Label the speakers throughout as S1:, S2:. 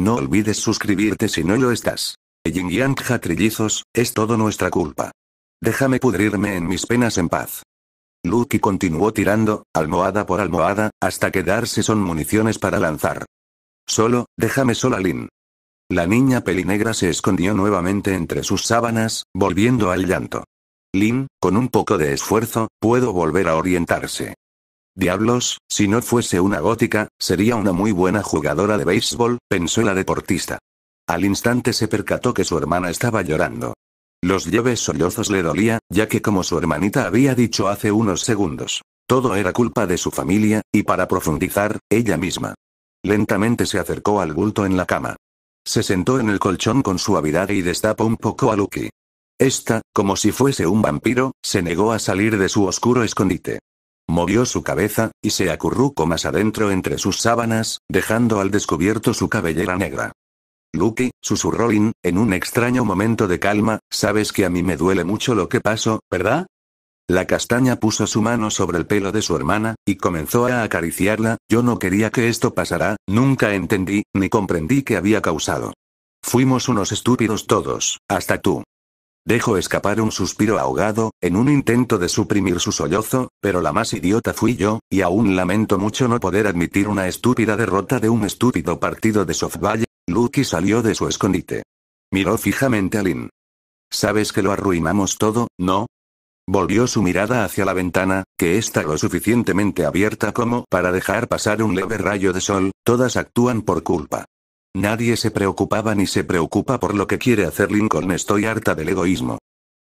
S1: No olvides suscribirte si no lo estás. Yin Yang Jatrillizos, es todo nuestra culpa. Déjame pudrirme en mis penas en paz. Lucky continuó tirando, almohada por almohada, hasta quedarse son municiones para lanzar. Solo, déjame sola Lin. La niña pelinegra se escondió nuevamente entre sus sábanas, volviendo al llanto. Lin, con un poco de esfuerzo, pudo volver a orientarse. Diablos, si no fuese una gótica, sería una muy buena jugadora de béisbol, pensó la deportista. Al instante se percató que su hermana estaba llorando. Los lleves sollozos le dolía, ya que como su hermanita había dicho hace unos segundos, todo era culpa de su familia, y para profundizar, ella misma. Lentamente se acercó al bulto en la cama. Se sentó en el colchón con suavidad y destapó un poco a Lucky. Esta, como si fuese un vampiro, se negó a salir de su oscuro escondite. Movió su cabeza, y se acurrucó más adentro entre sus sábanas, dejando al descubierto su cabellera negra. Lucky, susurró In, en un extraño momento de calma, sabes que a mí me duele mucho lo que pasó, ¿verdad? La castaña puso su mano sobre el pelo de su hermana, y comenzó a acariciarla, yo no quería que esto pasara, nunca entendí, ni comprendí qué había causado. Fuimos unos estúpidos todos, hasta tú. Dejo escapar un suspiro ahogado, en un intento de suprimir su sollozo, pero la más idiota fui yo, y aún lamento mucho no poder admitir una estúpida derrota de un estúpido partido de softball. Lucky salió de su escondite. Miró fijamente a Lin. ¿Sabes que lo arruinamos todo, no? Volvió su mirada hacia la ventana, que está lo suficientemente abierta como para dejar pasar un leve rayo de sol, todas actúan por culpa. Nadie se preocupaba ni se preocupa por lo que quiere hacer Lincoln. Estoy harta del egoísmo.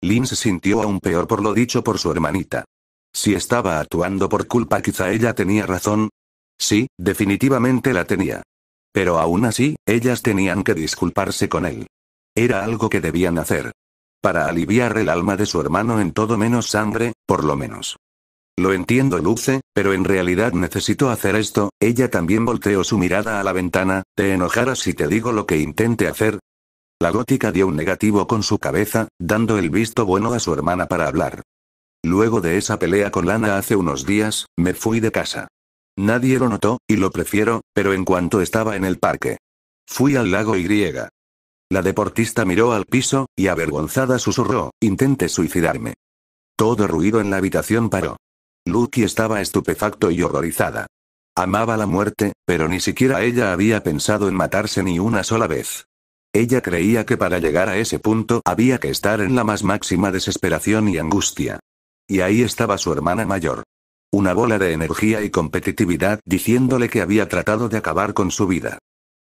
S1: Lin se sintió aún peor por lo dicho por su hermanita. Si estaba actuando por culpa, quizá ella tenía razón. Sí, definitivamente la tenía. Pero aún así, ellas tenían que disculparse con él. Era algo que debían hacer. Para aliviar el alma de su hermano en todo menos sangre, por lo menos. Lo entiendo, Luce, pero en realidad necesito hacer esto. Ella también volteó su mirada a la ventana. ¿Te enojarás si te digo lo que intente hacer? La gótica dio un negativo con su cabeza, dando el visto bueno a su hermana para hablar. Luego de esa pelea con Lana hace unos días, me fui de casa. Nadie lo notó, y lo prefiero, pero en cuanto estaba en el parque. Fui al lago Y. La deportista miró al piso, y avergonzada susurró, intente suicidarme. Todo ruido en la habitación paró. Lucky estaba estupefacto y horrorizada. Amaba la muerte, pero ni siquiera ella había pensado en matarse ni una sola vez. Ella creía que para llegar a ese punto había que estar en la más máxima desesperación y angustia. Y ahí estaba su hermana mayor. Una bola de energía y competitividad diciéndole que había tratado de acabar con su vida.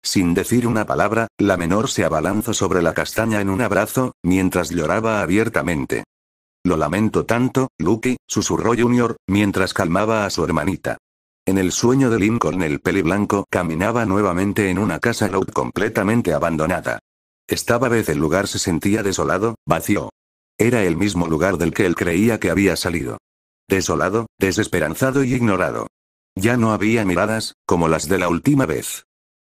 S1: Sin decir una palabra, la menor se abalanzó sobre la castaña en un abrazo, mientras lloraba abiertamente. Lo lamento tanto, Lucky, susurró Junior, mientras calmaba a su hermanita. En el sueño de Lincoln el peli blanco caminaba nuevamente en una casa road completamente abandonada. Esta vez el lugar se sentía desolado, vacío. Era el mismo lugar del que él creía que había salido. Desolado, desesperanzado y ignorado. Ya no había miradas, como las de la última vez.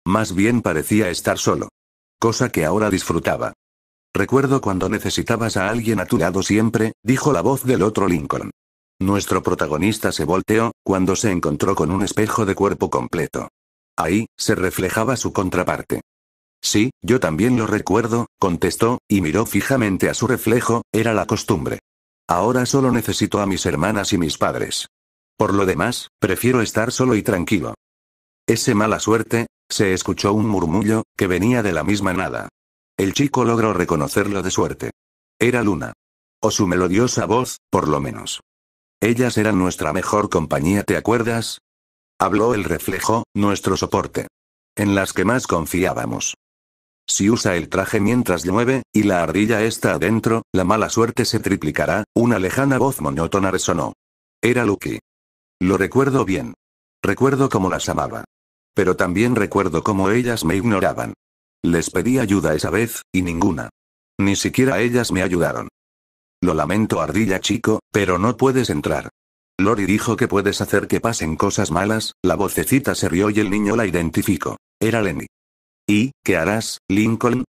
S1: Más bien parecía estar solo. Cosa que ahora disfrutaba. Recuerdo cuando necesitabas a alguien a tu lado siempre, dijo la voz del otro Lincoln. Nuestro protagonista se volteó, cuando se encontró con un espejo de cuerpo completo. Ahí, se reflejaba su contraparte. Sí, yo también lo recuerdo, contestó, y miró fijamente a su reflejo, era la costumbre. Ahora solo necesito a mis hermanas y mis padres. Por lo demás, prefiero estar solo y tranquilo. Ese mala suerte, se escuchó un murmullo, que venía de la misma nada. El chico logró reconocerlo de suerte. Era Luna. O su melodiosa voz, por lo menos. Ellas eran nuestra mejor compañía, ¿te acuerdas? Habló el reflejo, nuestro soporte. En las que más confiábamos. Si usa el traje mientras llueve, y la ardilla está adentro, la mala suerte se triplicará, una lejana voz monótona resonó. Era Lucky. Lo recuerdo bien. Recuerdo cómo las amaba. Pero también recuerdo cómo ellas me ignoraban. Les pedí ayuda esa vez, y ninguna. Ni siquiera ellas me ayudaron. Lo lamento ardilla chico, pero no puedes entrar. Lori dijo que puedes hacer que pasen cosas malas, la vocecita se rió y el niño la identificó. Era Lenny. ¿Y, qué harás, Lincoln?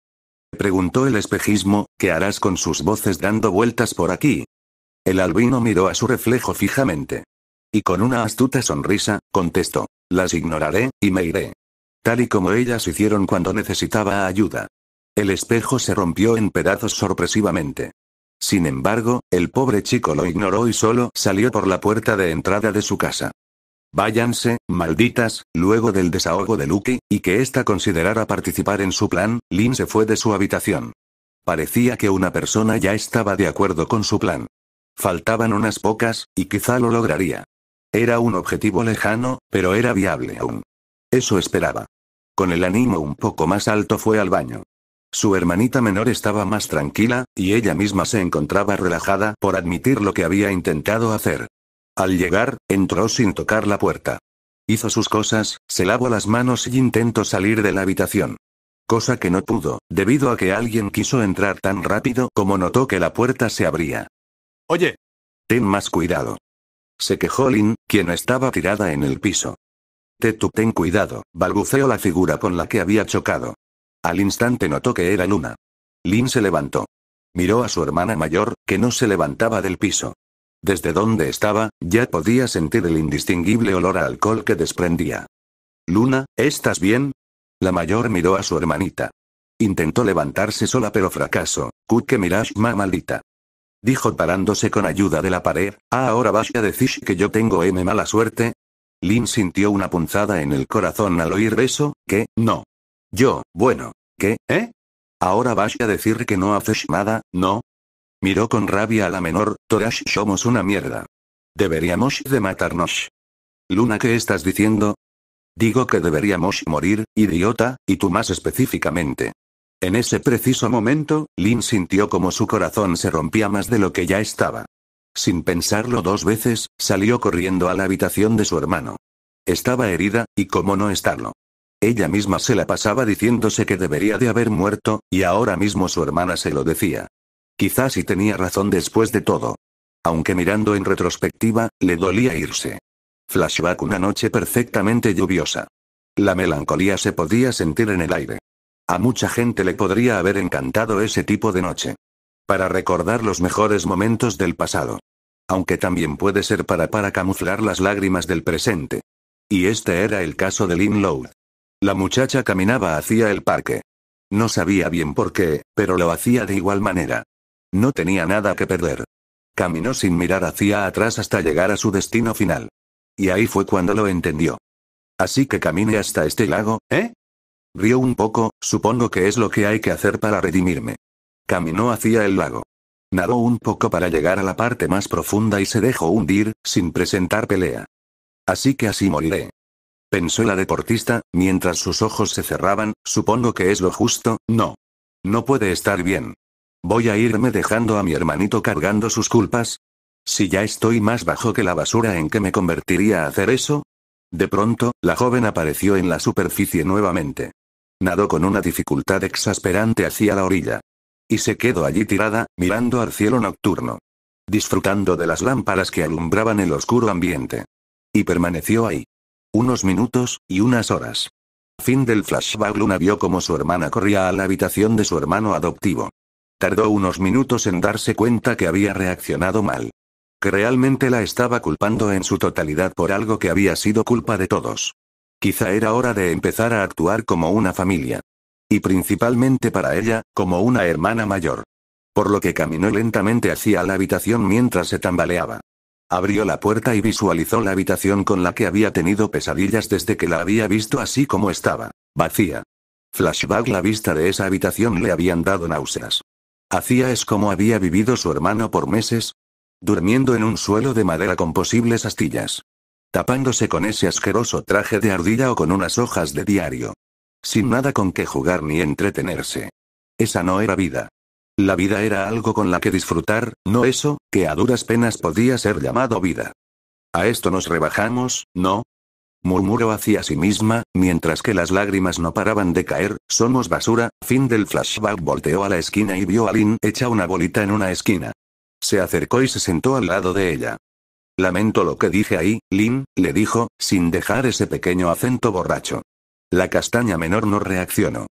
S1: Preguntó el espejismo, ¿qué harás con sus voces dando vueltas por aquí? El albino miró a su reflejo fijamente. Y con una astuta sonrisa, contestó, las ignoraré, y me iré tal y como ellas hicieron cuando necesitaba ayuda. El espejo se rompió en pedazos sorpresivamente. Sin embargo, el pobre chico lo ignoró y solo salió por la puerta de entrada de su casa. Váyanse, malditas, luego del desahogo de Lucky y que ésta considerara participar en su plan, Lin se fue de su habitación. Parecía que una persona ya estaba de acuerdo con su plan. Faltaban unas pocas, y quizá lo lograría. Era un objetivo lejano, pero era viable aún. Eso esperaba. Con el ánimo un poco más alto fue al baño. Su hermanita menor estaba más tranquila, y ella misma se encontraba relajada por admitir lo que había intentado hacer. Al llegar, entró sin tocar la puerta. Hizo sus cosas, se lavó las manos y intentó salir de la habitación. Cosa que no pudo, debido a que alguien quiso entrar tan rápido como notó que la puerta se abría. Oye. Ten más cuidado. Se quejó Lin, quien estaba tirada en el piso. Tetu, ten cuidado, balbuceó la figura con la que había chocado. Al instante notó que era Luna. Lin se levantó. Miró a su hermana mayor, que no se levantaba del piso. Desde donde estaba, ya podía sentir el indistinguible olor a alcohol que desprendía. Luna, ¿estás bien? La mayor miró a su hermanita. Intentó levantarse sola pero fracasó. que que ma maldita. Dijo parándose con ayuda de la pared, ah, ahora vas a decir que yo tengo M mala suerte, Lin sintió una punzada en el corazón al oír eso, que, no. Yo, bueno, ¿qué, eh? Ahora vas a decir que no haces nada, ¿no? Miró con rabia a la menor, Torash somos una mierda. Deberíamos de matarnos. Luna, ¿qué estás diciendo? Digo que deberíamos morir, idiota, y tú más específicamente. En ese preciso momento, Lin sintió como su corazón se rompía más de lo que ya estaba. Sin pensarlo dos veces, salió corriendo a la habitación de su hermano. Estaba herida, y cómo no estarlo. Ella misma se la pasaba diciéndose que debería de haber muerto, y ahora mismo su hermana se lo decía. Quizás y tenía razón después de todo. Aunque mirando en retrospectiva, le dolía irse. Flashback una noche perfectamente lluviosa. La melancolía se podía sentir en el aire. A mucha gente le podría haber encantado ese tipo de noche. Para recordar los mejores momentos del pasado aunque también puede ser para para camuflar las lágrimas del presente. Y este era el caso de Lynn Lowe. La muchacha caminaba hacia el parque. No sabía bien por qué, pero lo hacía de igual manera. No tenía nada que perder. Caminó sin mirar hacia atrás hasta llegar a su destino final. Y ahí fue cuando lo entendió. Así que camine hasta este lago, ¿eh? Río un poco, supongo que es lo que hay que hacer para redimirme. Caminó hacia el lago. Nadó un poco para llegar a la parte más profunda y se dejó hundir, sin presentar pelea. Así que así moriré. Pensó la deportista, mientras sus ojos se cerraban, supongo que es lo justo, no. No puede estar bien. Voy a irme dejando a mi hermanito cargando sus culpas. Si ya estoy más bajo que la basura en que me convertiría a hacer eso. De pronto, la joven apareció en la superficie nuevamente. Nadó con una dificultad exasperante hacia la orilla. Y se quedó allí tirada, mirando al cielo nocturno. Disfrutando de las lámparas que alumbraban el oscuro ambiente. Y permaneció ahí. Unos minutos, y unas horas. Fin del flashback Luna vio como su hermana corría a la habitación de su hermano adoptivo. Tardó unos minutos en darse cuenta que había reaccionado mal. Que realmente la estaba culpando en su totalidad por algo que había sido culpa de todos. Quizá era hora de empezar a actuar como una familia. Y principalmente para ella, como una hermana mayor. Por lo que caminó lentamente hacia la habitación mientras se tambaleaba. Abrió la puerta y visualizó la habitación con la que había tenido pesadillas desde que la había visto así como estaba, vacía. Flashback la vista de esa habitación le habían dado náuseas. Hacía es como había vivido su hermano por meses, durmiendo en un suelo de madera con posibles astillas. Tapándose con ese asqueroso traje de ardilla o con unas hojas de diario. Sin nada con que jugar ni entretenerse. Esa no era vida. La vida era algo con la que disfrutar, no eso, que a duras penas podía ser llamado vida. A esto nos rebajamos, ¿no? Murmuró hacia sí misma, mientras que las lágrimas no paraban de caer, somos basura, fin del flashback volteó a la esquina y vio a Lin hecha una bolita en una esquina. Se acercó y se sentó al lado de ella. Lamento lo que dije ahí, Lin, le dijo, sin dejar ese pequeño acento borracho. La castaña menor no reaccionó.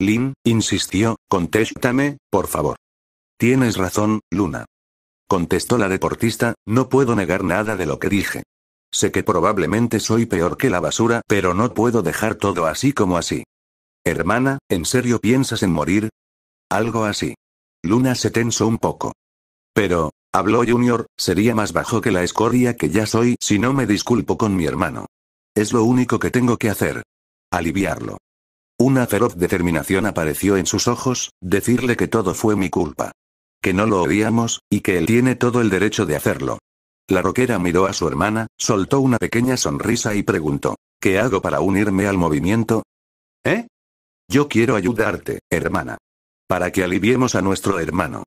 S1: Lin, insistió, contéstame, por favor. Tienes razón, Luna. Contestó la deportista, no puedo negar nada de lo que dije. Sé que probablemente soy peor que la basura, pero no puedo dejar todo así como así. Hermana, ¿en serio piensas en morir? Algo así. Luna se tensó un poco. Pero, habló Junior, sería más bajo que la escoria que ya soy si no me disculpo con mi hermano. Es lo único que tengo que hacer aliviarlo. Una feroz determinación apareció en sus ojos, decirle que todo fue mi culpa. Que no lo odiamos, y que él tiene todo el derecho de hacerlo. La roquera miró a su hermana, soltó una pequeña sonrisa y preguntó, ¿qué hago para unirme al movimiento? ¿Eh? Yo quiero ayudarte, hermana. Para que aliviemos a nuestro hermano.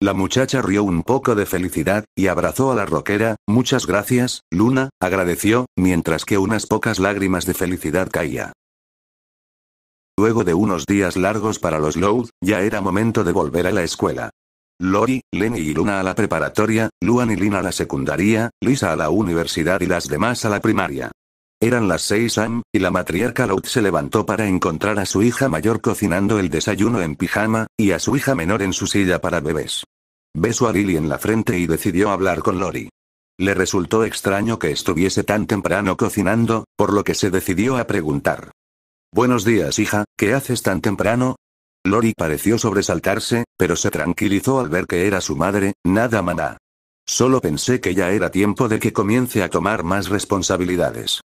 S1: La muchacha rió un poco de felicidad, y abrazó a la roquera, muchas gracias, Luna, agradeció, mientras que unas pocas lágrimas de felicidad caía. Luego de unos días largos para los Loud, ya era momento de volver a la escuela. Lori, Lenny y Luna a la preparatoria, Luan y Lynn a la secundaria, Lisa a la universidad y las demás a la primaria. Eran las 6 am, y la matriarca Loud se levantó para encontrar a su hija mayor cocinando el desayuno en pijama, y a su hija menor en su silla para bebés. Besó a Lily en la frente y decidió hablar con Lori. Le resultó extraño que estuviese tan temprano cocinando, por lo que se decidió a preguntar. Buenos días, hija, ¿qué haces tan temprano? Lori pareció sobresaltarse, pero se tranquilizó al ver que era su madre, nada maná. Solo pensé que ya era tiempo de que comience a tomar más responsabilidades.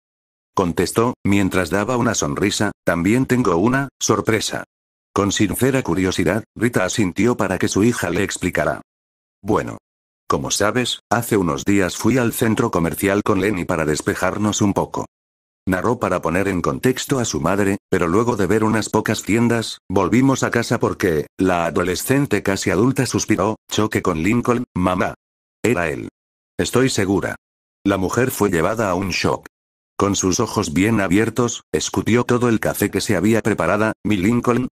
S1: Contestó, mientras daba una sonrisa, también tengo una, sorpresa. Con sincera curiosidad, Rita asintió para que su hija le explicara. Bueno. Como sabes, hace unos días fui al centro comercial con Lenny para despejarnos un poco narró para poner en contexto a su madre, pero luego de ver unas pocas tiendas, volvimos a casa porque, la adolescente casi adulta suspiró, choque con Lincoln, mamá. Era él. Estoy segura. La mujer fue llevada a un shock. Con sus ojos bien abiertos, escupió todo el café que se había preparado, mi Lincoln.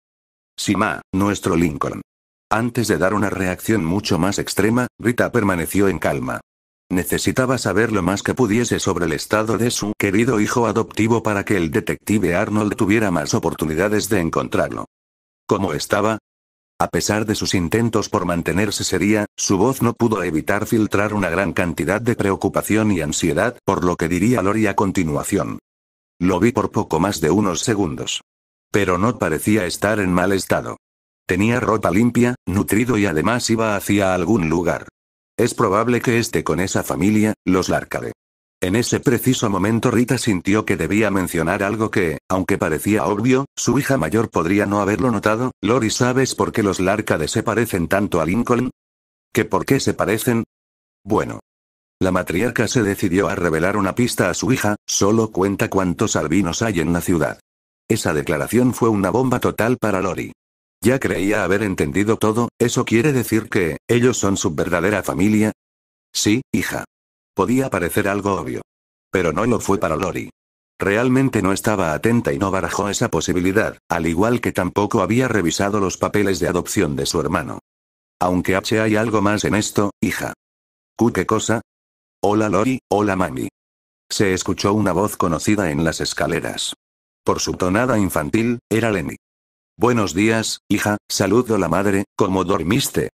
S1: Sima, nuestro Lincoln. Antes de dar una reacción mucho más extrema, Rita permaneció en calma. Necesitaba saber lo más que pudiese sobre el estado de su querido hijo adoptivo para que el detective Arnold tuviera más oportunidades de encontrarlo. ¿Cómo estaba? A pesar de sus intentos por mantenerse seria, su voz no pudo evitar filtrar una gran cantidad de preocupación y ansiedad por lo que diría Lori a continuación. Lo vi por poco más de unos segundos. Pero no parecía estar en mal estado. Tenía ropa limpia, nutrido y además iba hacia algún lugar. Es probable que esté con esa familia, los Larkade. En ese preciso momento Rita sintió que debía mencionar algo que, aunque parecía obvio, su hija mayor podría no haberlo notado. Lori, ¿sabes por qué los Larkade se parecen tanto a Lincoln? ¿Que por qué se parecen? Bueno. La matriarca se decidió a revelar una pista a su hija, solo cuenta cuántos albinos hay en la ciudad. Esa declaración fue una bomba total para Lori. Ya creía haber entendido todo, ¿eso quiere decir que, ellos son su verdadera familia? Sí, hija. Podía parecer algo obvio. Pero no lo fue para Lori. Realmente no estaba atenta y no barajó esa posibilidad, al igual que tampoco había revisado los papeles de adopción de su hermano. Aunque H hay algo más en esto, hija. qué cosa? Hola Lori, hola mami. Se escuchó una voz conocida en las escaleras. Por su tonada infantil, era Lenny. Buenos días, hija, saludo la madre, ¿cómo dormiste?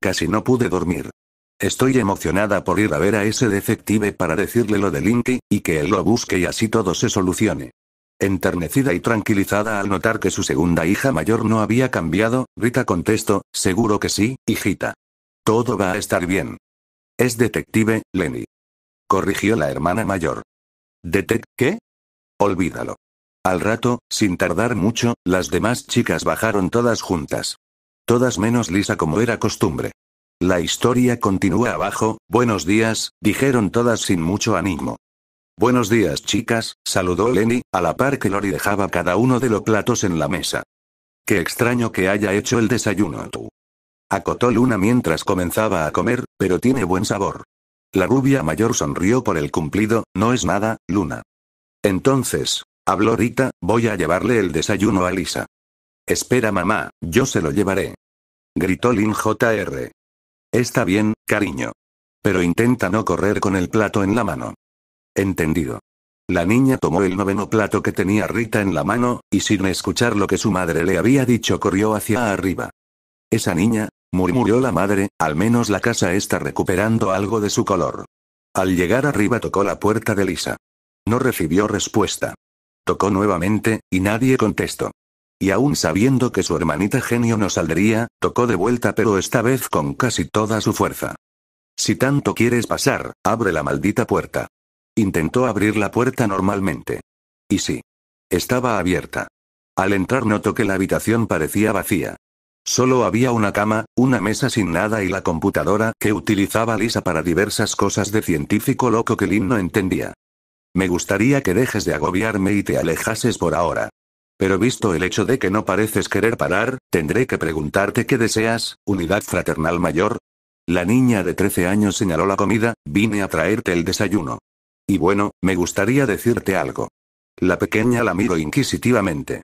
S1: Casi no pude dormir. Estoy emocionada por ir a ver a ese detective para decirle lo de Linky, y que él lo busque y así todo se solucione. Enternecida y tranquilizada al notar que su segunda hija mayor no había cambiado, Rita contestó, seguro que sí, hijita. Todo va a estar bien. Es detective, Lenny. Corrigió la hermana mayor. ¿Detect qué? Olvídalo. Al rato, sin tardar mucho, las demás chicas bajaron todas juntas. Todas menos Lisa como era costumbre. La historia continúa abajo, buenos días, dijeron todas sin mucho ánimo. Buenos días chicas, saludó Lenny, a la par que Lori dejaba cada uno de los platos en la mesa. Qué extraño que haya hecho el desayuno tú. Acotó Luna mientras comenzaba a comer, pero tiene buen sabor. La rubia mayor sonrió por el cumplido, no es nada, Luna. Entonces, Habló Rita, voy a llevarle el desayuno a Lisa. Espera mamá, yo se lo llevaré. Gritó Lin Jr. Está bien, cariño. Pero intenta no correr con el plato en la mano. Entendido. La niña tomó el noveno plato que tenía Rita en la mano, y sin escuchar lo que su madre le había dicho corrió hacia arriba. Esa niña, murmuró la madre, al menos la casa está recuperando algo de su color. Al llegar arriba tocó la puerta de Lisa. No recibió respuesta. Tocó nuevamente, y nadie contestó. Y aún sabiendo que su hermanita genio no saldría, tocó de vuelta pero esta vez con casi toda su fuerza. Si tanto quieres pasar, abre la maldita puerta. Intentó abrir la puerta normalmente. Y sí. Estaba abierta. Al entrar notó que la habitación parecía vacía. Solo había una cama, una mesa sin nada y la computadora que utilizaba Lisa para diversas cosas de científico loco que Lynn no entendía. Me gustaría que dejes de agobiarme y te alejases por ahora. Pero visto el hecho de que no pareces querer parar, tendré que preguntarte qué deseas, unidad fraternal mayor. La niña de 13 años señaló la comida, vine a traerte el desayuno. Y bueno, me gustaría decirte algo. La pequeña la miró inquisitivamente.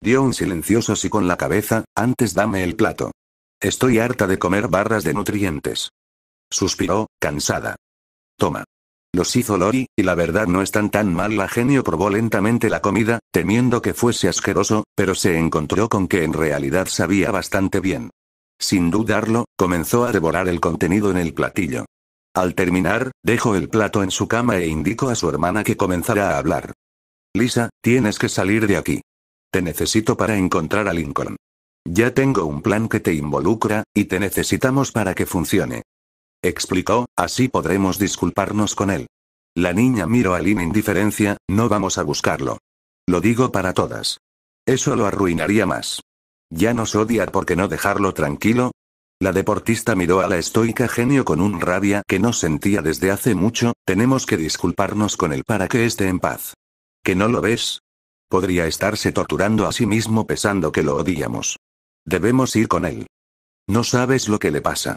S1: Dio un silencioso sí con la cabeza, antes dame el plato. Estoy harta de comer barras de nutrientes. Suspiró, cansada. Toma. Los hizo Lori, y la verdad no están tan mal. La genio probó lentamente la comida, temiendo que fuese asqueroso, pero se encontró con que en realidad sabía bastante bien. Sin dudarlo, comenzó a devorar el contenido en el platillo. Al terminar, dejó el plato en su cama e indicó a su hermana que comenzara a hablar. Lisa, tienes que salir de aquí. Te necesito para encontrar a Lincoln. Ya tengo un plan que te involucra, y te necesitamos para que funcione explicó, así podremos disculparnos con él. La niña miró a Lin indiferencia, no vamos a buscarlo. Lo digo para todas. Eso lo arruinaría más. ¿Ya nos odia porque no dejarlo tranquilo? La deportista miró a la estoica genio con un rabia que no sentía desde hace mucho, tenemos que disculparnos con él para que esté en paz. ¿Que no lo ves? Podría estarse torturando a sí mismo pensando que lo odiamos. Debemos ir con él. No sabes lo que le pasa.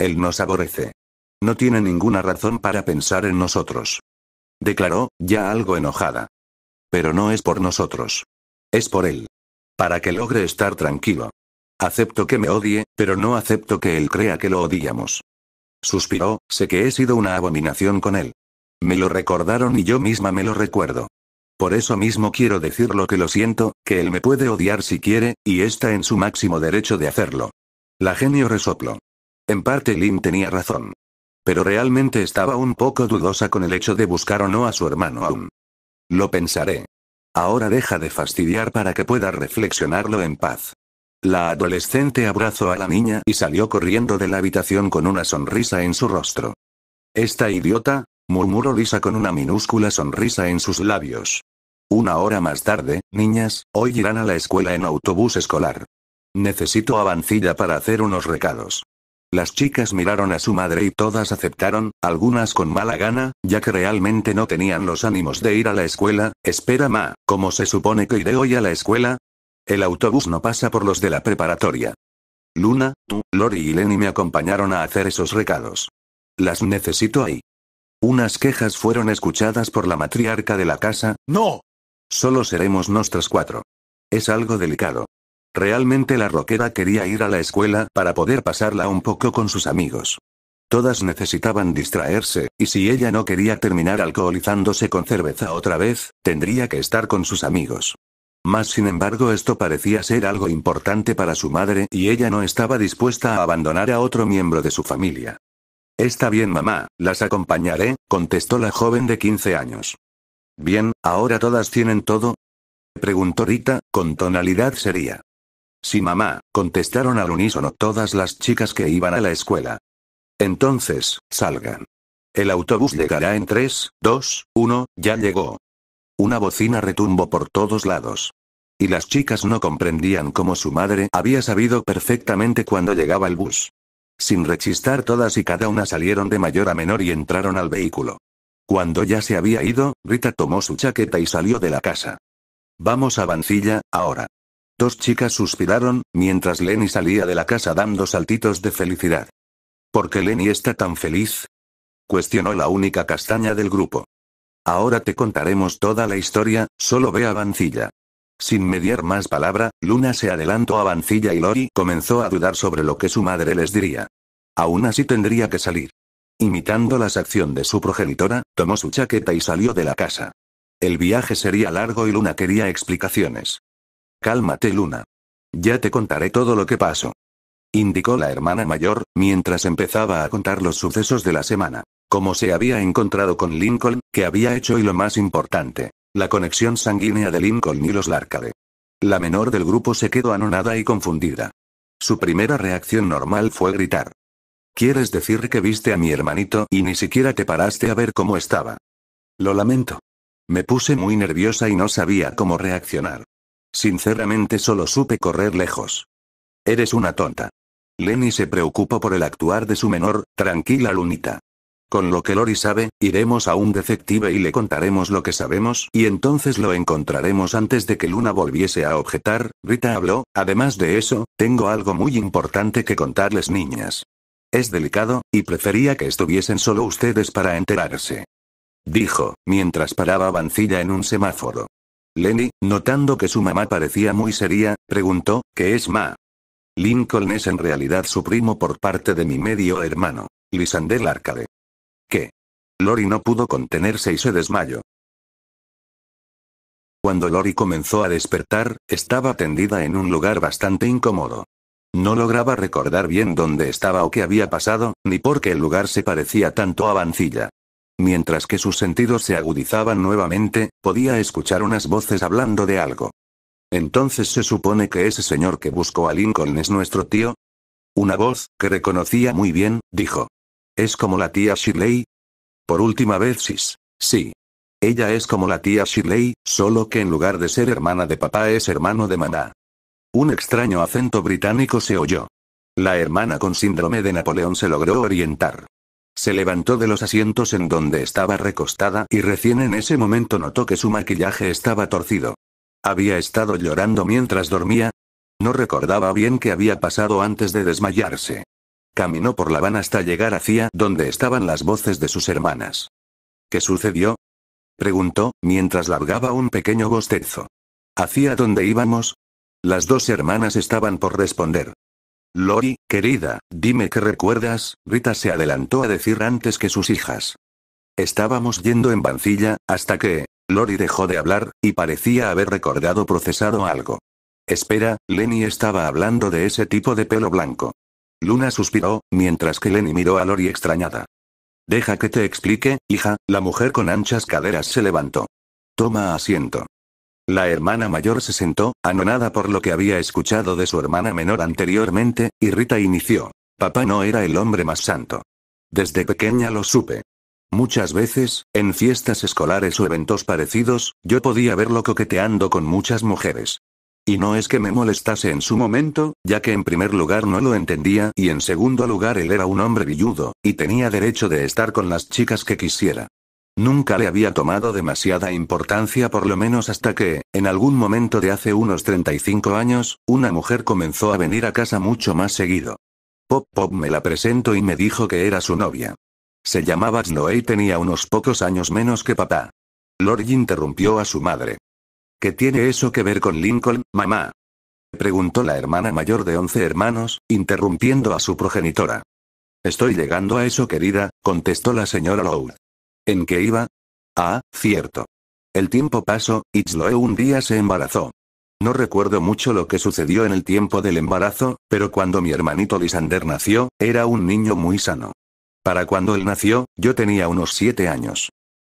S1: Él nos aborrece. No tiene ninguna razón para pensar en nosotros. Declaró, ya algo enojada. Pero no es por nosotros. Es por él. Para que logre estar tranquilo. Acepto que me odie, pero no acepto que él crea que lo odiamos. Suspiró, sé que he sido una abominación con él. Me lo recordaron y yo misma me lo recuerdo. Por eso mismo quiero decir lo que lo siento, que él me puede odiar si quiere, y está en su máximo derecho de hacerlo. La genio resopló. En parte Lin tenía razón. Pero realmente estaba un poco dudosa con el hecho de buscar o no a su hermano aún. Lo pensaré. Ahora deja de fastidiar para que pueda reflexionarlo en paz. La adolescente abrazó a la niña y salió corriendo de la habitación con una sonrisa en su rostro. Esta idiota, murmuró Lisa con una minúscula sonrisa en sus labios. Una hora más tarde, niñas, hoy irán a la escuela en autobús escolar. Necesito avancilla para hacer unos recados. Las chicas miraron a su madre y todas aceptaron, algunas con mala gana, ya que realmente no tenían los ánimos de ir a la escuela. Espera, Ma, ¿cómo se supone que iré hoy a la escuela? El autobús no pasa por los de la preparatoria. Luna, tú, Lori y Lenny me acompañaron a hacer esos recados. Las necesito ahí. Unas quejas fueron escuchadas por la matriarca de la casa. ¡No! Solo seremos nuestras cuatro. Es algo delicado. Realmente la roquera quería ir a la escuela para poder pasarla un poco con sus amigos. Todas necesitaban distraerse, y si ella no quería terminar alcoholizándose con cerveza otra vez, tendría que estar con sus amigos. Más sin embargo esto parecía ser algo importante para su madre y ella no estaba dispuesta a abandonar a otro miembro de su familia. Está bien mamá, las acompañaré, contestó la joven de 15 años. Bien, ahora todas tienen todo, preguntó Rita, con tonalidad seria. Sí, mamá, contestaron al unísono todas las chicas que iban a la escuela. Entonces, salgan. El autobús llegará en 3, 2, 1, ya llegó. Una bocina retumbó por todos lados. Y las chicas no comprendían cómo su madre había sabido perfectamente cuando llegaba el bus. Sin rechistar todas y cada una salieron de mayor a menor y entraron al vehículo. Cuando ya se había ido, Rita tomó su chaqueta y salió de la casa. Vamos a Vancilla, ahora. Dos chicas suspiraron, mientras Lenny salía de la casa dando saltitos de felicidad. ¿Por qué Lenny está tan feliz? Cuestionó la única castaña del grupo. Ahora te contaremos toda la historia, solo ve a Vancilla. Sin mediar más palabra, Luna se adelantó a Vancilla y Lori comenzó a dudar sobre lo que su madre les diría. Aún así tendría que salir. Imitando la acción de su progenitora, tomó su chaqueta y salió de la casa. El viaje sería largo y Luna quería explicaciones. Cálmate Luna. Ya te contaré todo lo que pasó. Indicó la hermana mayor, mientras empezaba a contar los sucesos de la semana. Cómo se había encontrado con Lincoln, qué había hecho y lo más importante, la conexión sanguínea de Lincoln y los Larcade. La menor del grupo se quedó anonada y confundida. Su primera reacción normal fue gritar. ¿Quieres decir que viste a mi hermanito y ni siquiera te paraste a ver cómo estaba? Lo lamento. Me puse muy nerviosa y no sabía cómo reaccionar. Sinceramente solo supe correr lejos. Eres una tonta. Lenny se preocupó por el actuar de su menor, tranquila Lunita. Con lo que Lori sabe, iremos a un detective y le contaremos lo que sabemos y entonces lo encontraremos antes de que Luna volviese a objetar, Rita habló, además de eso, tengo algo muy importante que contarles niñas. Es delicado, y prefería que estuviesen solo ustedes para enterarse. Dijo, mientras paraba Vancilla en un semáforo. Lenny, notando que su mamá parecía muy seria, preguntó, ¿qué es Ma? Lincoln es en realidad su primo por parte de mi medio hermano, Lisandel Arcade. ¿Qué? Lori no pudo contenerse y se desmayó. Cuando Lori comenzó a despertar, estaba tendida en un lugar bastante incómodo. No lograba recordar bien dónde estaba o qué había pasado, ni por qué el lugar se parecía tanto a Vancilla. Mientras que sus sentidos se agudizaban nuevamente, podía escuchar unas voces hablando de algo. Entonces se supone que ese señor que buscó a Lincoln es nuestro tío. Una voz, que reconocía muy bien, dijo. ¿Es como la tía Shirley? Por última vez, Sis. Sí. Ella es como la tía Shirley, solo que en lugar de ser hermana de papá es hermano de mamá. Un extraño acento británico se oyó. La hermana con síndrome de Napoleón se logró orientar. Se levantó de los asientos en donde estaba recostada y recién en ese momento notó que su maquillaje estaba torcido. ¿Había estado llorando mientras dormía? No recordaba bien qué había pasado antes de desmayarse. Caminó por La van hasta llegar hacia donde estaban las voces de sus hermanas. ¿Qué sucedió? preguntó, mientras largaba un pequeño bostezo. ¿Hacia dónde íbamos? Las dos hermanas estaban por responder. Lori, querida, dime qué recuerdas, Rita se adelantó a decir antes que sus hijas. Estábamos yendo en Bancilla, hasta que, Lori dejó de hablar, y parecía haber recordado procesado algo. Espera, Lenny estaba hablando de ese tipo de pelo blanco. Luna suspiró, mientras que Lenny miró a Lori extrañada. Deja que te explique, hija, la mujer con anchas caderas se levantó. Toma asiento. La hermana mayor se sentó, anonada por lo que había escuchado de su hermana menor anteriormente, y Rita inició. Papá no era el hombre más santo. Desde pequeña lo supe. Muchas veces, en fiestas escolares o eventos parecidos, yo podía verlo coqueteando con muchas mujeres. Y no es que me molestase en su momento, ya que en primer lugar no lo entendía y en segundo lugar él era un hombre villudo, y tenía derecho de estar con las chicas que quisiera. Nunca le había tomado demasiada importancia por lo menos hasta que, en algún momento de hace unos 35 años, una mujer comenzó a venir a casa mucho más seguido. Pop Pop me la presentó y me dijo que era su novia. Se llamaba Snowy y tenía unos pocos años menos que papá. Lori interrumpió a su madre. ¿Qué tiene eso que ver con Lincoln, mamá? Preguntó la hermana mayor de once hermanos, interrumpiendo a su progenitora. Estoy llegando a eso, querida, contestó la señora Lowe. ¿En qué iba? Ah, cierto. El tiempo pasó, y Chloe un día se embarazó. No recuerdo mucho lo que sucedió en el tiempo del embarazo, pero cuando mi hermanito Lisander nació, era un niño muy sano. Para cuando él nació, yo tenía unos siete años.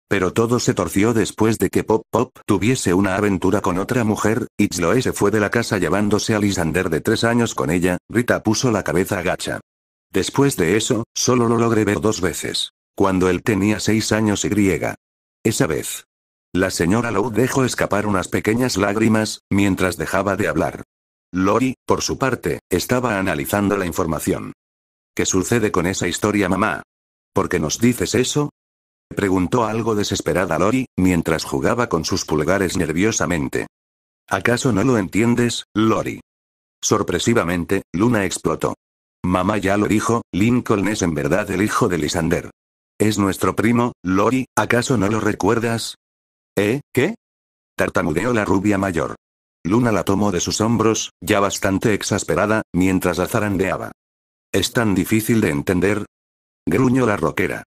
S1: Pero todo se torció después de que Pop Pop tuviese una aventura con otra mujer, y Chloe se fue de la casa llevándose a Lisander de tres años con ella, Rita puso la cabeza gacha. Después de eso, solo lo logré ver dos veces. Cuando él tenía seis años y griega. Esa vez. La señora Lou dejó escapar unas pequeñas lágrimas, mientras dejaba de hablar. Lori, por su parte, estaba analizando la información. ¿Qué sucede con esa historia, mamá? ¿Por qué nos dices eso? Preguntó algo desesperada Lori, mientras jugaba con sus pulgares nerviosamente. ¿Acaso no lo entiendes, Lori? Sorpresivamente, Luna explotó. Mamá ya lo dijo, Lincoln es en verdad el hijo de Lisander. Es nuestro primo, Lori, ¿acaso no lo recuerdas? ¿Eh, qué? Tartamudeó la rubia mayor. Luna la tomó de sus hombros, ya bastante exasperada, mientras la zarandeaba. ¿Es tan difícil de entender? Gruñó la roquera.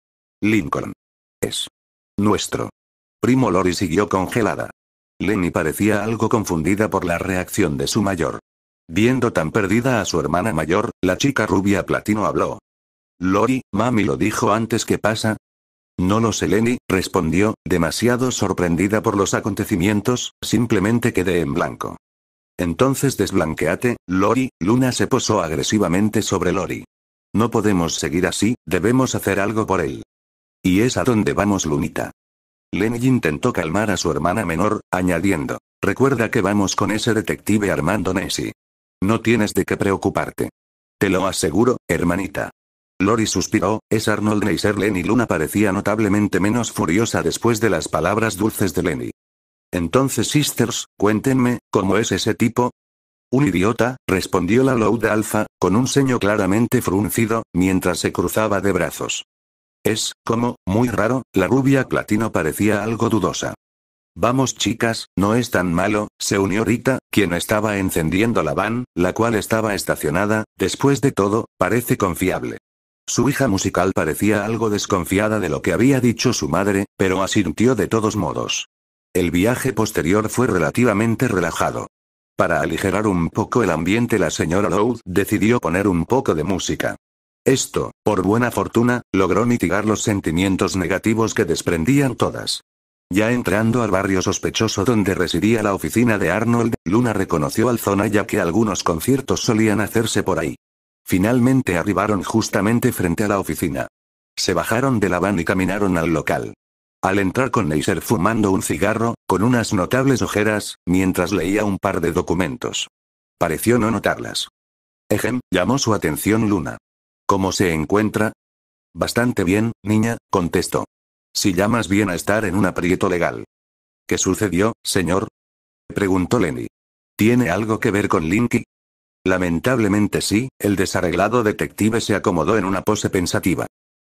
S1: Lincoln. Es. Nuestro. Primo Lori siguió congelada. Lenny parecía algo confundida por la reacción de su mayor. Viendo tan perdida a su hermana mayor, la chica rubia platino habló. Lori, mami lo dijo antes que pasa. No lo sé, Lenny, respondió, demasiado sorprendida por los acontecimientos, simplemente quedé en blanco. Entonces desblanqueate, Lori, Luna se posó agresivamente sobre Lori. No podemos seguir así, debemos hacer algo por él. Y es a donde vamos, Lunita. Lenny intentó calmar a su hermana menor, añadiendo, recuerda que vamos con ese detective Armando Nessi. No tienes de qué preocuparte. Te lo aseguro, hermanita. Lori suspiró, es Arnold Neisser Lenny Luna parecía notablemente menos furiosa después de las palabras dulces de Lenny. Entonces, sisters, cuéntenme, ¿cómo es ese tipo? Un idiota, respondió la Loud Alfa, con un seño claramente fruncido, mientras se cruzaba de brazos. Es, como, muy raro, la rubia platino parecía algo dudosa. Vamos chicas, no es tan malo, se unió Rita, quien estaba encendiendo la van, la cual estaba estacionada, después de todo, parece confiable. Su hija musical parecía algo desconfiada de lo que había dicho su madre, pero asintió de todos modos. El viaje posterior fue relativamente relajado. Para aligerar un poco el ambiente, la señora Lowe decidió poner un poco de música. Esto, por buena fortuna, logró mitigar los sentimientos negativos que desprendían todas. Ya entrando al barrio sospechoso donde residía la oficina de Arnold, Luna reconoció al zona ya que algunos conciertos solían hacerse por ahí. Finalmente arribaron justamente frente a la oficina. Se bajaron de la van y caminaron al local. Al entrar con Neisser fumando un cigarro, con unas notables ojeras, mientras leía un par de documentos. Pareció no notarlas. Ejem, llamó su atención Luna. ¿Cómo se encuentra? Bastante bien, niña, contestó. Si llamas bien a estar en un aprieto legal. ¿Qué sucedió, señor? Preguntó Lenny. ¿Tiene algo que ver con Linky? Lamentablemente sí, el desarreglado detective se acomodó en una pose pensativa.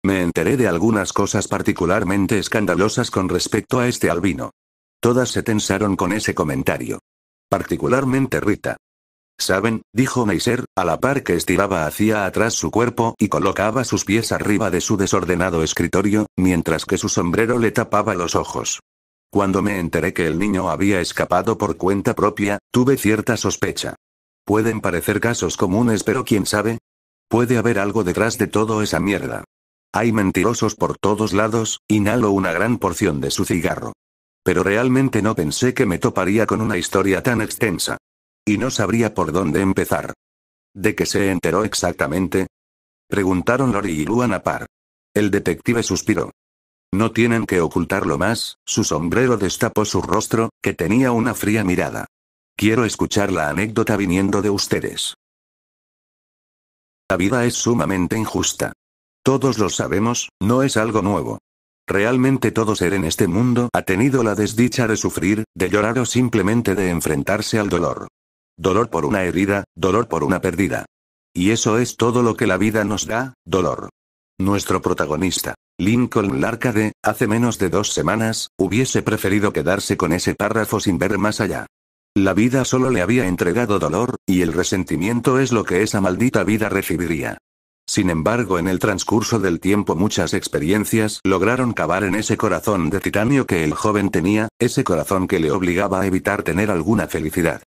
S1: Me enteré de algunas cosas particularmente escandalosas con respecto a este albino. Todas se tensaron con ese comentario. Particularmente Rita. ¿Saben? dijo Meiser, a la par que estiraba hacia atrás su cuerpo y colocaba sus pies arriba de su desordenado escritorio, mientras que su sombrero le tapaba los ojos. Cuando me enteré que el niño había escapado por cuenta propia, tuve cierta sospecha. Pueden parecer casos comunes, pero quién sabe. Puede haber algo detrás de todo esa mierda. Hay mentirosos por todos lados, inhalo una gran porción de su cigarro. Pero realmente no pensé que me toparía con una historia tan extensa. Y no sabría por dónde empezar. ¿De qué se enteró exactamente? Preguntaron Lori y Luan a par. El detective suspiró. No tienen que ocultarlo más, su sombrero destapó su rostro, que tenía una fría mirada. Quiero escuchar la anécdota viniendo de ustedes. La vida es sumamente injusta. Todos lo sabemos, no es algo nuevo. Realmente todo ser en este mundo ha tenido la desdicha de sufrir, de llorar o simplemente de enfrentarse al dolor. Dolor por una herida, dolor por una pérdida. Y eso es todo lo que la vida nos da, dolor. Nuestro protagonista, Lincoln Larcade, hace menos de dos semanas, hubiese preferido quedarse con ese párrafo sin ver más allá. La vida solo le había entregado dolor, y el resentimiento es lo que esa maldita vida recibiría. Sin embargo, en el transcurso del tiempo muchas experiencias lograron cavar en ese corazón de titanio que el joven tenía, ese corazón que le obligaba a evitar tener alguna felicidad.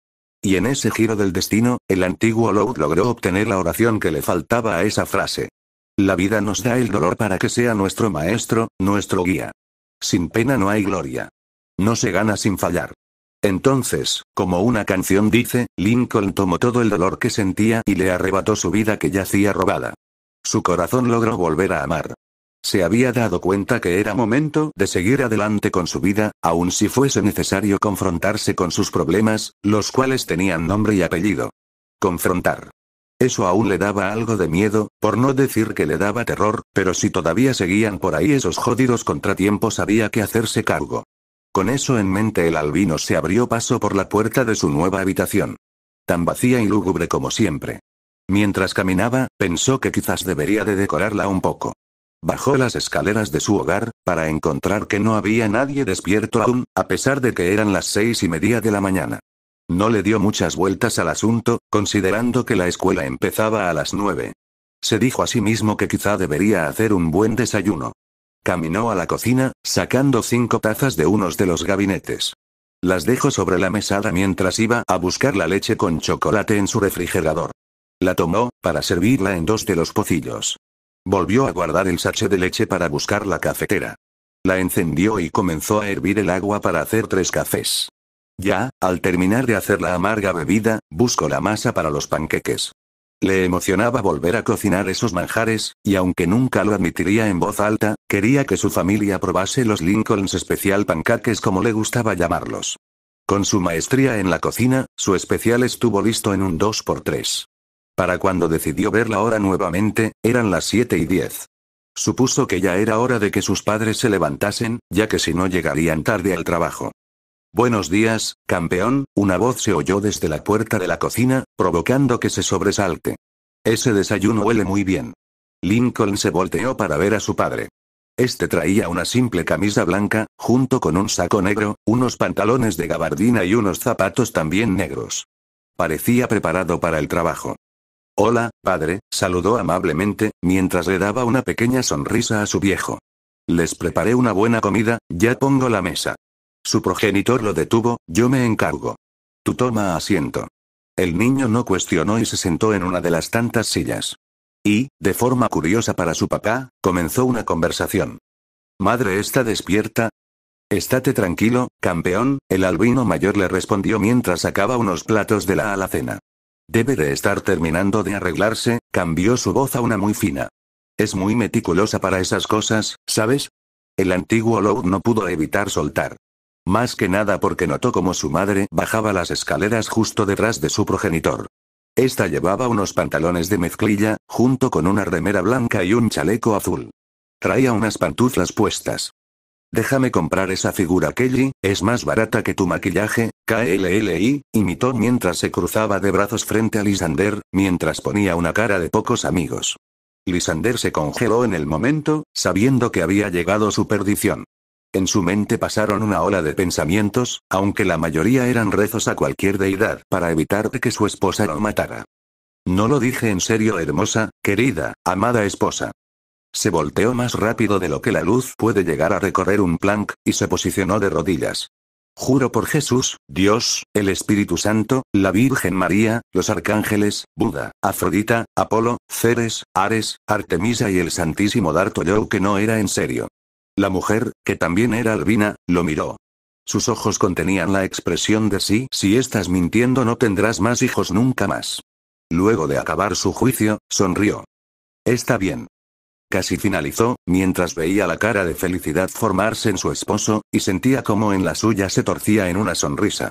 S1: Y en ese giro del destino, el antiguo Lord logró obtener la oración que le faltaba a esa frase. La vida nos da el dolor para que sea nuestro maestro, nuestro guía. Sin pena no hay gloria. No se gana sin fallar. Entonces, como una canción dice, Lincoln tomó todo el dolor que sentía y le arrebató su vida que yacía robada. Su corazón logró volver a amar. Se había dado cuenta que era momento de seguir adelante con su vida, aun si fuese necesario confrontarse con sus problemas, los cuales tenían nombre y apellido. Confrontar. Eso aún le daba algo de miedo, por no decir que le daba terror, pero si todavía seguían por ahí esos jodidos contratiempos había que hacerse cargo. Con eso en mente el albino se abrió paso por la puerta de su nueva habitación. Tan vacía y lúgubre como siempre. Mientras caminaba, pensó que quizás debería de decorarla un poco. Bajó las escaleras de su hogar, para encontrar que no había nadie despierto aún, a pesar de que eran las seis y media de la mañana. No le dio muchas vueltas al asunto, considerando que la escuela empezaba a las nueve. Se dijo a sí mismo que quizá debería hacer un buen desayuno. Caminó a la cocina, sacando cinco tazas de unos de los gabinetes. Las dejó sobre la mesada mientras iba a buscar la leche con chocolate en su refrigerador. La tomó, para servirla en dos de los pocillos. Volvió a guardar el sachet de leche para buscar la cafetera. La encendió y comenzó a hervir el agua para hacer tres cafés. Ya, al terminar de hacer la amarga bebida, buscó la masa para los panqueques. Le emocionaba volver a cocinar esos manjares, y aunque nunca lo admitiría en voz alta, quería que su familia probase los Lincolns especial Pancakes como le gustaba llamarlos. Con su maestría en la cocina, su especial estuvo listo en un 2x3. Para cuando decidió ver la hora nuevamente, eran las 7 y 10. Supuso que ya era hora de que sus padres se levantasen, ya que si no llegarían tarde al trabajo. Buenos días, campeón, una voz se oyó desde la puerta de la cocina, provocando que se sobresalte. Ese desayuno huele muy bien. Lincoln se volteó para ver a su padre. Este traía una simple camisa blanca, junto con un saco negro, unos pantalones de gabardina y unos zapatos también negros. Parecía preparado para el trabajo. Hola, padre, saludó amablemente, mientras le daba una pequeña sonrisa a su viejo. Les preparé una buena comida, ya pongo la mesa. Su progenitor lo detuvo, yo me encargo. Tú toma asiento. El niño no cuestionó y se sentó en una de las tantas sillas. Y, de forma curiosa para su papá, comenzó una conversación. Madre está despierta, Estate tranquilo, campeón, el albino mayor le respondió mientras sacaba unos platos de la alacena. Debe de estar terminando de arreglarse, cambió su voz a una muy fina. Es muy meticulosa para esas cosas, ¿sabes? El antiguo Lord no pudo evitar soltar. Más que nada porque notó cómo su madre bajaba las escaleras justo detrás de su progenitor. Esta llevaba unos pantalones de mezclilla, junto con una remera blanca y un chaleco azul. Traía unas pantuflas puestas. Déjame comprar esa figura Kelly, es más barata que tu maquillaje, KLLI, imitó mientras se cruzaba de brazos frente a Lisander, mientras ponía una cara de pocos amigos. Lisander se congeló en el momento, sabiendo que había llegado su perdición. En su mente pasaron una ola de pensamientos, aunque la mayoría eran rezos a cualquier deidad para evitar que su esposa lo matara. No lo dije en serio, hermosa, querida, amada esposa. Se volteó más rápido de lo que la luz puede llegar a recorrer un plank, y se posicionó de rodillas. Juro por Jesús, Dios, el Espíritu Santo, la Virgen María, los arcángeles, Buda, Afrodita, Apolo, Ceres, Ares, Artemisa y el Santísimo Darto Yo que no era en serio. La mujer, que también era albina, lo miró. Sus ojos contenían la expresión de sí, si estás mintiendo no tendrás más hijos nunca más. Luego de acabar su juicio, sonrió. Está bien. Casi finalizó, mientras veía la cara de felicidad formarse en su esposo, y sentía como en la suya se torcía en una sonrisa.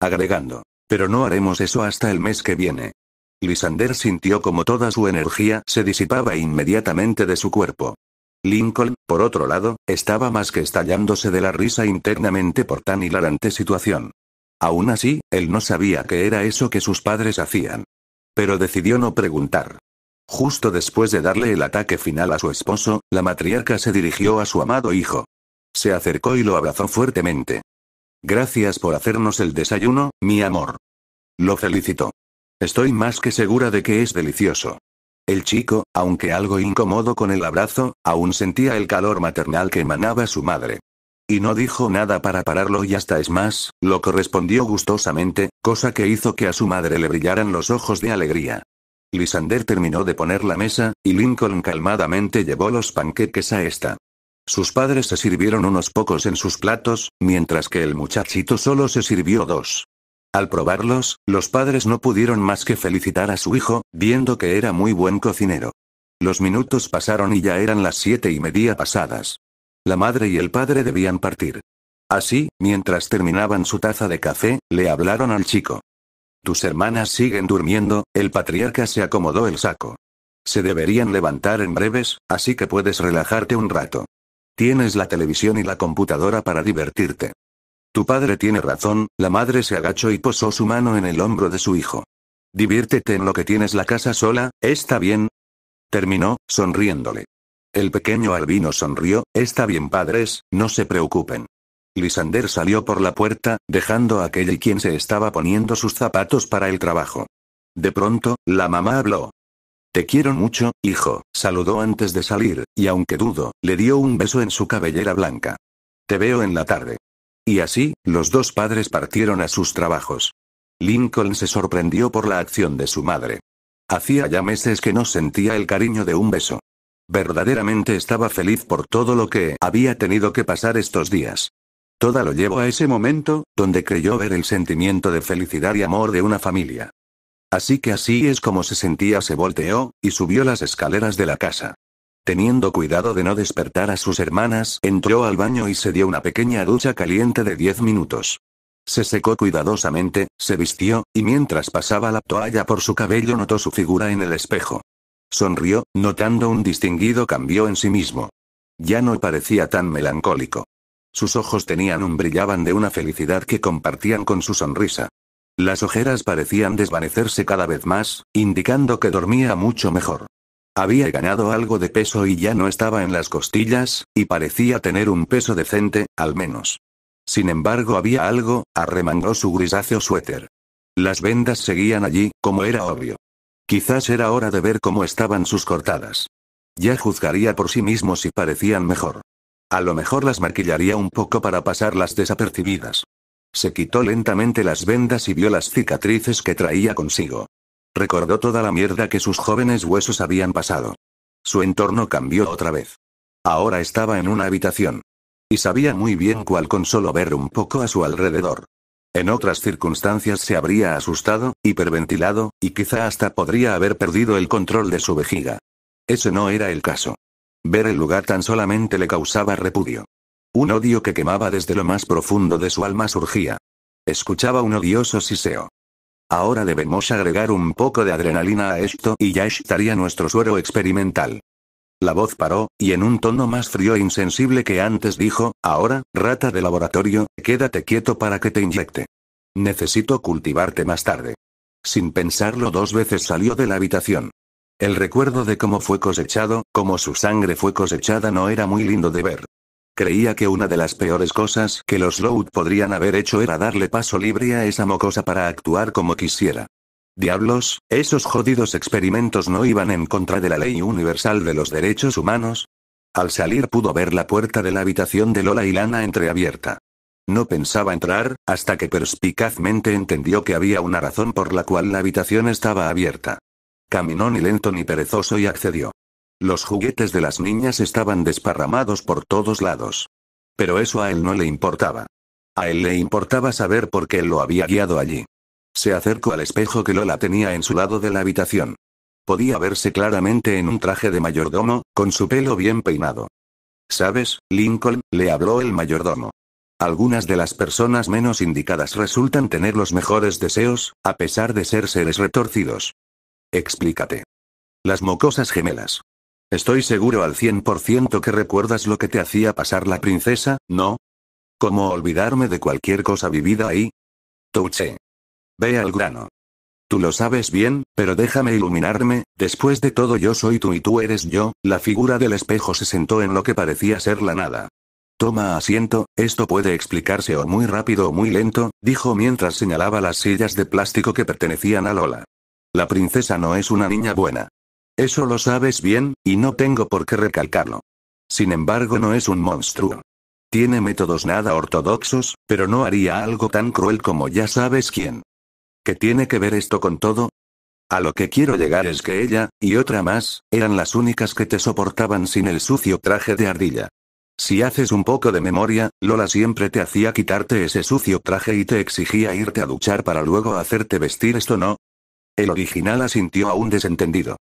S1: Agregando. Pero no haremos eso hasta el mes que viene. Lisander sintió como toda su energía se disipaba inmediatamente de su cuerpo. Lincoln, por otro lado, estaba más que estallándose de la risa internamente por tan hilarante situación. Aún así, él no sabía qué era eso que sus padres hacían. Pero decidió no preguntar. Justo después de darle el ataque final a su esposo, la matriarca se dirigió a su amado hijo. Se acercó y lo abrazó fuertemente. Gracias por hacernos el desayuno, mi amor. Lo felicitó. Estoy más que segura de que es delicioso. El chico, aunque algo incómodo con el abrazo, aún sentía el calor maternal que emanaba su madre. Y no dijo nada para pararlo y hasta es más, lo correspondió gustosamente, cosa que hizo que a su madre le brillaran los ojos de alegría. Lisander terminó de poner la mesa, y Lincoln calmadamente llevó los panqueques a esta. Sus padres se sirvieron unos pocos en sus platos, mientras que el muchachito solo se sirvió dos. Al probarlos, los padres no pudieron más que felicitar a su hijo, viendo que era muy buen cocinero. Los minutos pasaron y ya eran las siete y media pasadas. La madre y el padre debían partir. Así, mientras terminaban su taza de café, le hablaron al chico. Tus hermanas siguen durmiendo, el patriarca se acomodó el saco. Se deberían levantar en breves, así que puedes relajarte un rato. Tienes la televisión y la computadora para divertirte. Tu padre tiene razón, la madre se agachó y posó su mano en el hombro de su hijo. Diviértete en lo que tienes la casa sola, ¿está bien? Terminó, sonriéndole. El pequeño albino sonrió, está bien padres, no se preocupen. Lisander salió por la puerta, dejando a y quien se estaba poniendo sus zapatos para el trabajo. De pronto, la mamá habló. Te quiero mucho, hijo, saludó antes de salir, y aunque dudo, le dio un beso en su cabellera blanca. Te veo en la tarde. Y así, los dos padres partieron a sus trabajos. Lincoln se sorprendió por la acción de su madre. Hacía ya meses que no sentía el cariño de un beso. Verdaderamente estaba feliz por todo lo que había tenido que pasar estos días. Toda lo llevó a ese momento, donde creyó ver el sentimiento de felicidad y amor de una familia. Así que así es como se sentía, se volteó, y subió las escaleras de la casa. Teniendo cuidado de no despertar a sus hermanas, entró al baño y se dio una pequeña ducha caliente de 10 minutos. Se secó cuidadosamente, se vistió, y mientras pasaba la toalla por su cabello notó su figura en el espejo. Sonrió, notando un distinguido cambio en sí mismo. Ya no parecía tan melancólico. Sus ojos tenían un brillaban de una felicidad que compartían con su sonrisa. Las ojeras parecían desvanecerse cada vez más, indicando que dormía mucho mejor. Había ganado algo de peso y ya no estaba en las costillas, y parecía tener un peso decente, al menos. Sin embargo había algo, arremangó su grisáceo suéter. Las vendas seguían allí, como era obvio. Quizás era hora de ver cómo estaban sus cortadas. Ya juzgaría por sí mismo si parecían mejor. A lo mejor las maquillaría un poco para pasarlas desapercibidas. Se quitó lentamente las vendas y vio las cicatrices que traía consigo. Recordó toda la mierda que sus jóvenes huesos habían pasado. Su entorno cambió otra vez. Ahora estaba en una habitación. Y sabía muy bien cuál con solo ver un poco a su alrededor. En otras circunstancias se habría asustado, hiperventilado, y quizá hasta podría haber perdido el control de su vejiga. Ese no era el caso. Ver el lugar tan solamente le causaba repudio. Un odio que quemaba desde lo más profundo de su alma surgía. Escuchaba un odioso siseo. Ahora debemos agregar un poco de adrenalina a esto y ya estaría nuestro suero experimental. La voz paró, y en un tono más frío e insensible que antes dijo, ahora, rata de laboratorio, quédate quieto para que te inyecte. Necesito cultivarte más tarde. Sin pensarlo dos veces salió de la habitación. El recuerdo de cómo fue cosechado, cómo su sangre fue cosechada no era muy lindo de ver. Creía que una de las peores cosas que los Loud podrían haber hecho era darle paso libre a esa mocosa para actuar como quisiera. Diablos, esos jodidos experimentos no iban en contra de la ley universal de los derechos humanos. Al salir pudo ver la puerta de la habitación de Lola y Lana entreabierta. No pensaba entrar, hasta que perspicazmente entendió que había una razón por la cual la habitación estaba abierta. Caminó ni lento ni perezoso y accedió. Los juguetes de las niñas estaban desparramados por todos lados. Pero eso a él no le importaba. A él le importaba saber por qué lo había guiado allí. Se acercó al espejo que Lola tenía en su lado de la habitación. Podía verse claramente en un traje de mayordomo, con su pelo bien peinado. ¿Sabes, Lincoln? le habló el mayordomo. Algunas de las personas menos indicadas resultan tener los mejores deseos, a pesar de ser seres retorcidos. Explícate. Las mocosas gemelas. Estoy seguro al 100% que recuerdas lo que te hacía pasar la princesa, ¿no? ¿Cómo olvidarme de cualquier cosa vivida ahí? Touché. Ve al grano. Tú lo sabes bien, pero déjame iluminarme, después de todo yo soy tú y tú eres yo, la figura del espejo se sentó en lo que parecía ser la nada. Toma asiento, esto puede explicarse o muy rápido o muy lento, dijo mientras señalaba las sillas de plástico que pertenecían a Lola. La princesa no es una niña buena. Eso lo sabes bien, y no tengo por qué recalcarlo. Sin embargo, no es un monstruo. Tiene métodos nada ortodoxos, pero no haría algo tan cruel como ya sabes quién. ¿Qué tiene que ver esto con todo? A lo que quiero llegar es que ella, y otra más, eran las únicas que te soportaban sin el sucio traje de ardilla. Si haces un poco de memoria, Lola siempre te hacía quitarte ese sucio traje y te exigía irte a duchar para luego hacerte vestir esto, ¿no? El original asintió a un desentendido.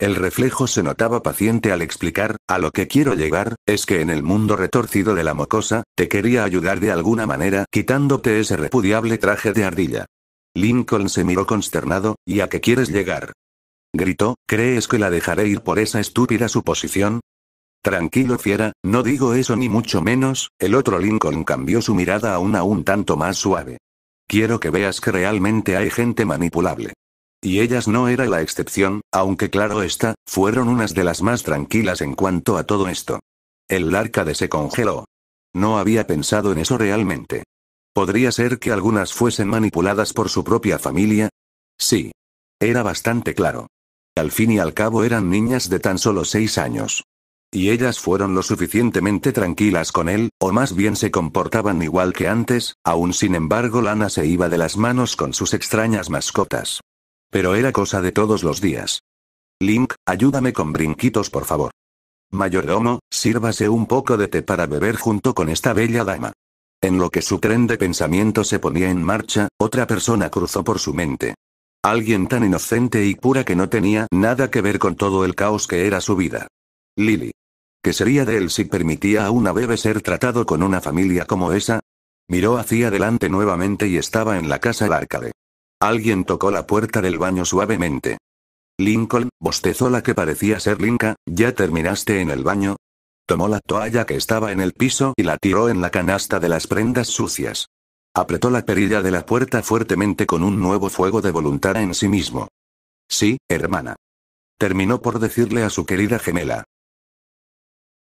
S1: El reflejo se notaba paciente al explicar, a lo que quiero llegar, es que en el mundo retorcido de la mocosa, te quería ayudar de alguna manera quitándote ese repudiable traje de ardilla. Lincoln se miró consternado, ¿y a qué quieres llegar? Gritó, ¿crees que la dejaré ir por esa estúpida suposición? Tranquilo fiera, no digo eso ni mucho menos, el otro Lincoln cambió su mirada a una un tanto más suave. Quiero que veas que realmente hay gente manipulable. Y ellas no era la excepción, aunque claro está, fueron unas de las más tranquilas en cuanto a todo esto. El Lárcade se congeló. No había pensado en eso realmente. ¿Podría ser que algunas fuesen manipuladas por su propia familia? Sí. Era bastante claro. Al fin y al cabo eran niñas de tan solo seis años. Y ellas fueron lo suficientemente tranquilas con él, o más bien se comportaban igual que antes, aún sin embargo Lana se iba de las manos con sus extrañas mascotas. Pero era cosa de todos los días. Link, ayúdame con brinquitos por favor. Mayordomo, sírvase un poco de té para beber junto con esta bella dama. En lo que su tren de pensamiento se ponía en marcha, otra persona cruzó por su mente. Alguien tan inocente y pura que no tenía nada que ver con todo el caos que era su vida. Lily. ¿Qué sería de él si permitía a una bebé ser tratado con una familia como esa? Miró hacia adelante nuevamente y estaba en la casa Arcade. Alguien tocó la puerta del baño suavemente. Lincoln, bostezó la que parecía ser Linca, ¿ya terminaste en el baño? Tomó la toalla que estaba en el piso y la tiró en la canasta de las prendas sucias. Apretó la perilla de la puerta fuertemente con un nuevo fuego de voluntad en sí mismo. Sí, hermana. Terminó por decirle a su querida gemela.